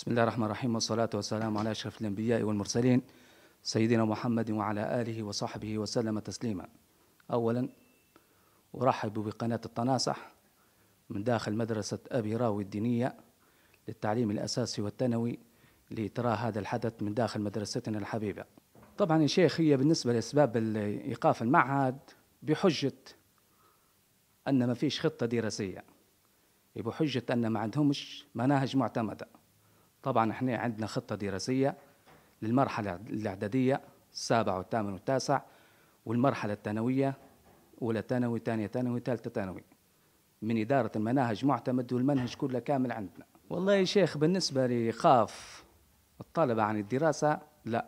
بسم الله الرحمن الرحيم والصلاة والسلام على أشرف الأنبياء والمرسلين سيدنا محمد وعلى آله وصحبه وسلم تسليما أولا أرحب بقناة التناصح من داخل مدرسة أبي راوي الدينية للتعليم الأساسي والثانوي لإطراء هذا الحدث من داخل مدرستنا الحبيبة طبعا يا شيخ هي بالنسبة لأسباب إيقاف المعهد بحجة أن ما فيش خطة دراسية بحجة أن ما عندهمش مناهج معتمدة طبعا احنا عندنا خطه دراسيه للمرحله الاعداديه السابع والثامن والتاسع والمرحله الثانويه اولى ثانوي ثانيه ثانوي ثالثه ثانوي من اداره المناهج معتمد والمنهج كله كامل عندنا والله يا شيخ بالنسبه لخاف الطلبه عن الدراسه لا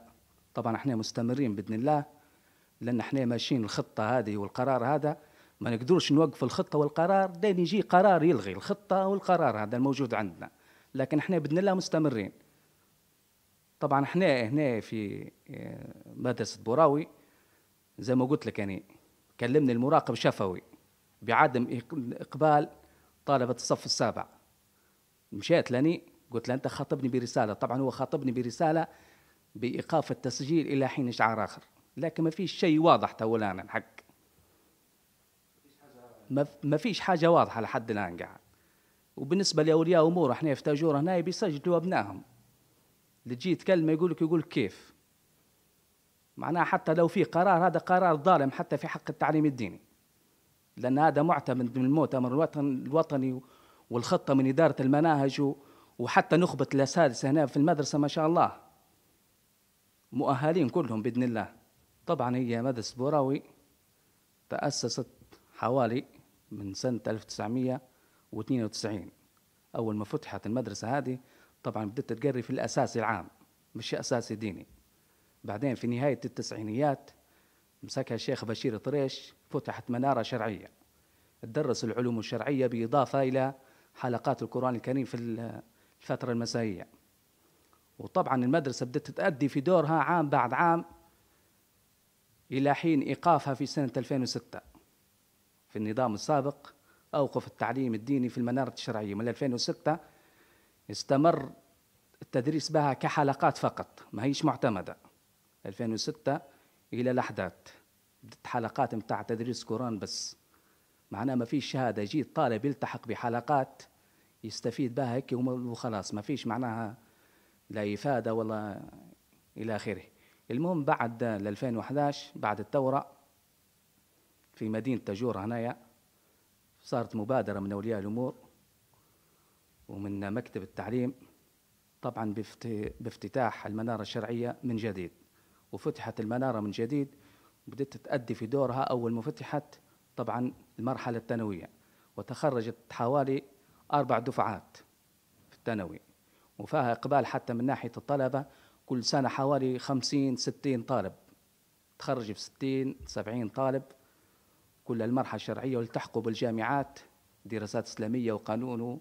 طبعا احنا مستمرين باذن الله لان احنا ماشيين الخطه هذه والقرار هذا ما نقدرش نوقف الخطه والقرار دين يجي قرار يلغي الخطه والقرار هذا الموجود عندنا لكن احنا بدنا لها مستمرين طبعا احنا هنا في آه، مدرسه بوراوي زي ما قلت لك يعني كلمني المراقب شفوي بعدم اقبال طالبه الصف السابع مشيت لني قلت له انت خاطبني برساله طبعا هو خاطبني برساله بايقاف التسجيل الى حين اشعار اخر لكن ما فيش شيء واضح تو الان الحق ما فيش حاجه واضحه لحد الان قاعد وبالنسبة لأولياء أمور احنا في تاجور هنا بيسجلوا أبنائهم اللي تجي تكلمة يقول لك يقول كيف معناها حتى لو في قرار هذا قرار ظالم حتى في حق التعليم الديني لأن هذا معتمد من المؤتمر الوطن الوطني والخطة من إدارة المناهج وحتى نخبة الأساتذة هنا في المدرسة ما شاء الله مؤهلين كلهم بإذن الله طبعا هي مدرسة بوراوي تأسست حوالي من سنة 1900 92 اول ما فتحت المدرسه هذه طبعا بدات تقري في الاساسي العام مش اساسي ديني بعدين في نهايه التسعينيات مسكها الشيخ بشير طريش فتحت مناره شرعيه تدرس العلوم الشرعيه باضافه الى حلقات القران الكريم في الفتره المسائيه وطبعا المدرسه بدات تؤدي في دورها عام بعد عام الى حين ايقافها في سنه 2006 في النظام السابق أوقف التعليم الديني في المنارة الشرعية من 2006 استمر التدريس بها كحلقات فقط ما هيش معتمدة 2006 إلى الأحداث حلقات متاع تدريس قرآن بس معناه ما فيش شهادة جيت طالب يلتحق بحلقات يستفيد بها هيك وخلاص ما فيش معناها لا إفادة ولا إلى آخره المهم بعد 2011 بعد الثورة في مدينة تاجور هنايا صارت مبادرة من أولياء الأمور ومن مكتب التعليم طبعا بافتتاح المنارة الشرعية من جديد وفتحت المنارة من جديد وبدأت تأدي في دورها أول ما فتحت طبعا المرحلة الثانوية وتخرجت حوالي أربع دفعات في الثانوي وفاها إقبال حتى من ناحية الطلبة كل سنة حوالي خمسين ستين طالب تخرج في ستين سبعين طالب كل المرحله الشرعيه والتحقوا بالجامعات دراسات اسلاميه وقانون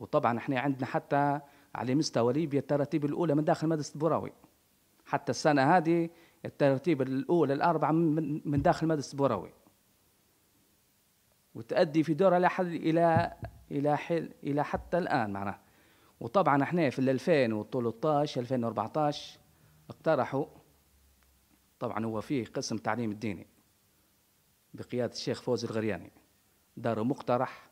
وطبعا احنا عندنا حتى على مستوى ليبيا التراتيب الاولى من داخل مدرسه بوراوي حتى السنه هذه الترتيب الاولى الاربعه من, داخل مدرسه بوراوي وتؤدي في دورها إلى الى الى حل الى حتى الان معناه وطبعا احنا في 2013 2014 اقترحوا طبعا هو فيه قسم تعليم الديني بقيادة الشيخ فوزي الغرياني دار مقترح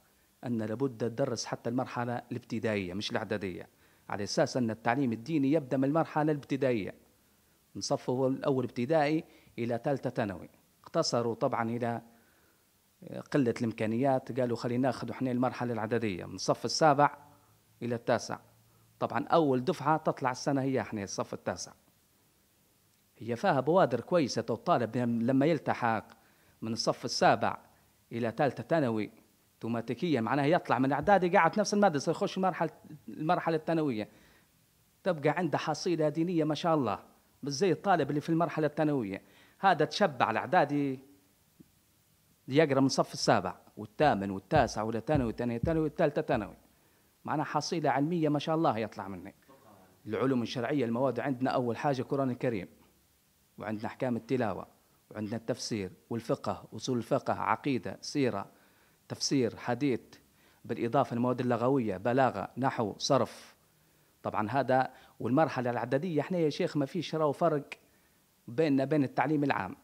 أن لابد تدرس حتى المرحلة الابتدائية مش الإعدادية على أساس أن التعليم الديني يبدأ من المرحلة الابتدائية من صفه الأول ابتدائي إلى ثالثة ثانوي اقتصروا طبعا إلى قلة الإمكانيات قالوا خلينا ناخذ احنا المرحلة الإعدادية من الصف السابع إلى التاسع طبعا أول دفعة تطلع السنة هي احنا الصف التاسع هي فيها بوادر كويسة الطالب لما يلتحق من الصف السابع إلى ثالثة ثانوي اوتوماتيكيا معناها يطلع من اعدادي قاعد نفس المدرسه يخش مرحله المرحله الثانويه تبقى عنده حصيله دينيه ما شاء الله مش زي الطالب اللي في المرحله الثانويه هذا تشبع الاعدادي يقرا من الصف السابع والثامن والتاسع ولا ثانوي والثانية ثانوي والثالثة ثانوي معناها حصيلة علمية ما شاء الله يطلع مني العلوم الشرعية المواد عندنا أول حاجة قرآن الكريم وعندنا أحكام التلاوة وعندنا التفسير والفقه أصول الفقه عقيدة سيرة تفسير حديث بالإضافة للمواد اللغوية بلاغة نحو صرف طبعا هذا والمرحلة الإعدادية احنا يا شيخ ما فيش راهو فرق بيننا بين التعليم العام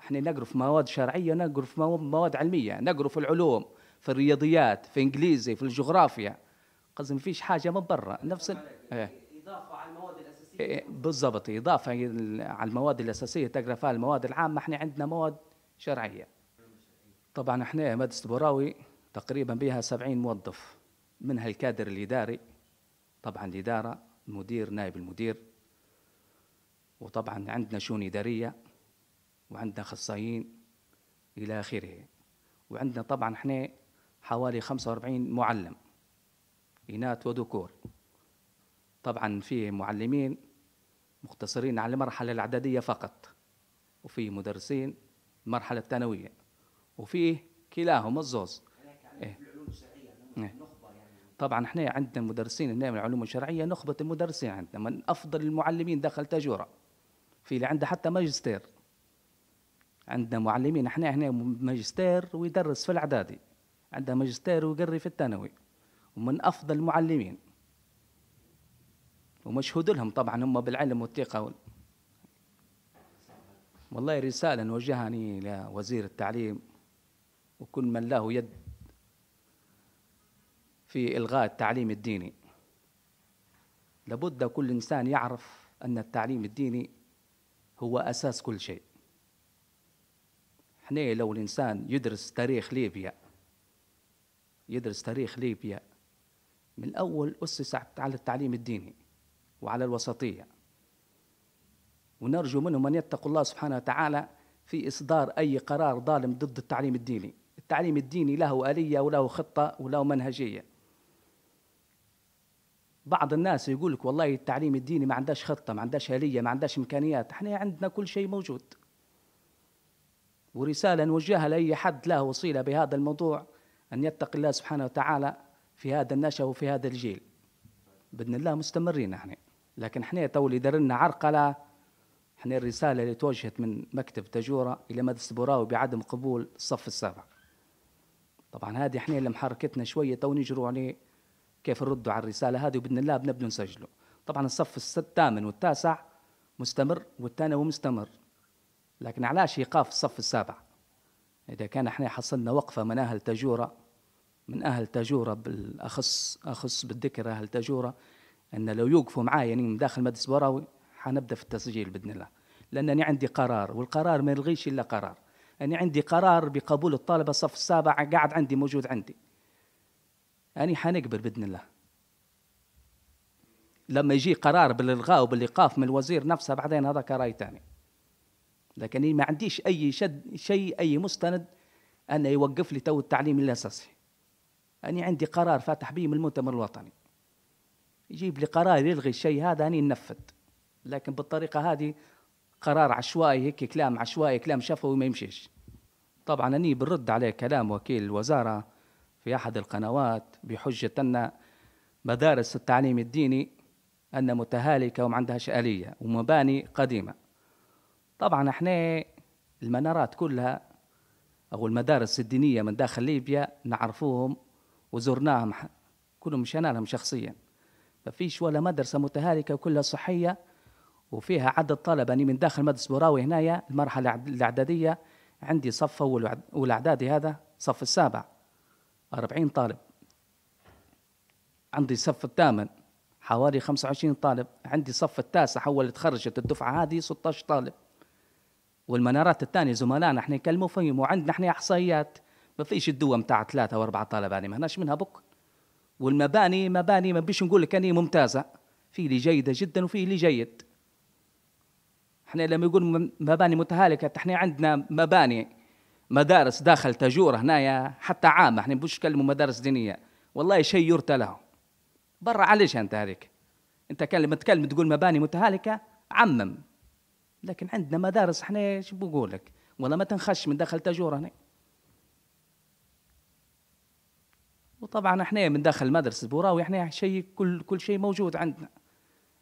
احنا نقرأ في مواد شرعية نقروا في مواد علمية نقرأ في العلوم في الرياضيات في انجليزي في الجغرافيا قصدي ما فيش حاجة من برا نفس ال... إيه. اضافة على بالضبط اضافه على المواد الاساسيه تقرا فيها المواد العامه احنا عندنا مواد شرعيه طبعا احنا مدرسه براوي تقريبا بها 70 موظف منها الكادر الاداري طبعا الاداره المدير نائب المدير وطبعا عندنا شؤون اداريه وعندنا اخصائيين الى اخره وعندنا طبعا احنا حوالي 45 معلم اناث وذكور طبعا في معلمين مقتصرين على المرحلة الإعدادية فقط وفي مدرسين المرحلة الثانوية وفي كلاهما الزوز إيه. إيه. طبعا احنا عندنا مدرسين هنا من العلوم الشرعيه نخبه المدرسين عندنا من افضل المعلمين داخل تاجوره في اللي عنده حتى ماجستير عندنا معلمين احنا هنا ماجستير ويدرس في الاعدادي عندنا ماجستير ويقري في الثانوي ومن افضل المعلمين ومشهود لهم طبعا هم بالعلم والثقة وال... والله رسالة نوجهها إلى لوزير التعليم وكل من له يد في إلغاء التعليم الديني لابد كل إنسان يعرف أن التعليم الديني هو أساس كل شيء احنا لو الإنسان يدرس تاريخ ليبيا يدرس تاريخ ليبيا من أول أسس على التعليم الديني وعلى الوسطية ونرجو منهم أن يتقوا الله سبحانه وتعالى في إصدار أي قرار ظالم ضد التعليم الديني التعليم الديني له آلية وله خطة وله منهجية بعض الناس يقول لك والله التعليم الديني ما عندهاش خطة ما عندهاش آلية ما عندهاش إمكانيات احنا عندنا كل شيء موجود ورسالة نوجهها لأي حد له وصيلة بهذا الموضوع أن يتقي الله سبحانه وتعالى في هذا النشأ وفي هذا الجيل بإذن الله مستمرين احنا لكن احنا تو اللي دار لنا عرقله احنا الرساله اللي توجهت من مكتب تجوره الى مدرسه بوراو بعدم قبول الصف السابع طبعا هذه احنا اللي محركتنا شويه تو نجروا عليه كيف نردوا على الرساله هذه وباذن الله بنبدو نسجله طبعا الصف الثامن والتاسع مستمر والثانوي مستمر لكن علاش ايقاف الصف السابع اذا كان احنا حصلنا وقفه من اهل تجوره من اهل تجوره بالاخص اخص بالذكر اهل تجوره ان لو يوقفوا معايا يعني من داخل مجلس براوي حنبدا في التسجيل باذن الله لانني عندي قرار والقرار ما يلغيش الا قرار انا عندي قرار بقبول الطالبه الصف السابع قاعد عندي موجود عندي اني حنقبل بإذن الله لما يجي قرار بالإلغاء وبالإيقاف من الوزير نفسه بعدين هذا كراي ثاني لكن ما عنديش أي شد شيء أي مستند أنه يوقف لي تو التعليم الأساسي اني عندي قرار فاتح به من المؤتمر الوطني يجيب لي قرار يلغي الشيء هذا أني ننفذ لكن بالطريقة هذه قرار عشوائي هيك كلام عشوائي كلام شفوي ما يمشيش طبعا أني بنرد عليه كلام وكيل الوزارة في أحد القنوات بحجة أن مدارس التعليم الديني أن متهالكة وما عندهاش آلية ومباني قديمة طبعا احنا المنارات كلها أو المدارس الدينية من داخل ليبيا نعرفوهم وزرناهم كلهم مشينا لهم شخصياً ففيش ولا مدرسة متهالكة وكلها صحية وفيها عدد طلبة أنا من داخل مدرسة براوي هنايا المرحلة الإعدادية عندي صف أول والإعدادي هذا صف السابع أربعين طالب عندي صف الثامن حوالي خمسة وعشرين طالب عندي صف التاسع أول تخرجت الدفعة هذه ستاش طالب والمنارات الثانية زملائنا احنا يكلموا فيهم وعندنا احنا إحصائيات ما فيش الدوة متاع ثلاثة وأربعة طالب يعني ما هناش منها بكرة والمباني مباني ما بيش نقول لك أني ممتازة في اللي جيدة جدا وفي اللي جيد احنا لما يقول مباني متهالكة احنا عندنا مباني مدارس داخل تجور هنايا حتى عام احنا مش نتكلموا مدارس دينية والله شيء يرتى له برا علاش انت هذيك انت كان لما تتكلم تقول مباني متهالكة عمم لكن عندنا مدارس احنا شو بقول لك والله ما تنخش من داخل تجور هنا وطبعا احنا من داخل مدرسه بوراوي احنا شيء كل كل شيء موجود عندنا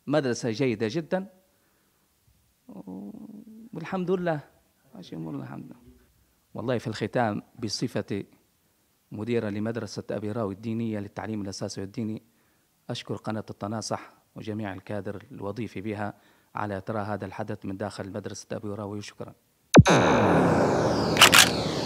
مدرسه جيده جدا والحمد لله ماشي امورنا الحمد لله والله في الختام بصفتي مديرة لمدرسه ابي راوي الدينيه للتعليم الاساسي والديني اشكر قناه التناصح وجميع الكادر الوظيفي بها على ترى هذا الحدث من داخل مدرسه ابي راوي وشكرا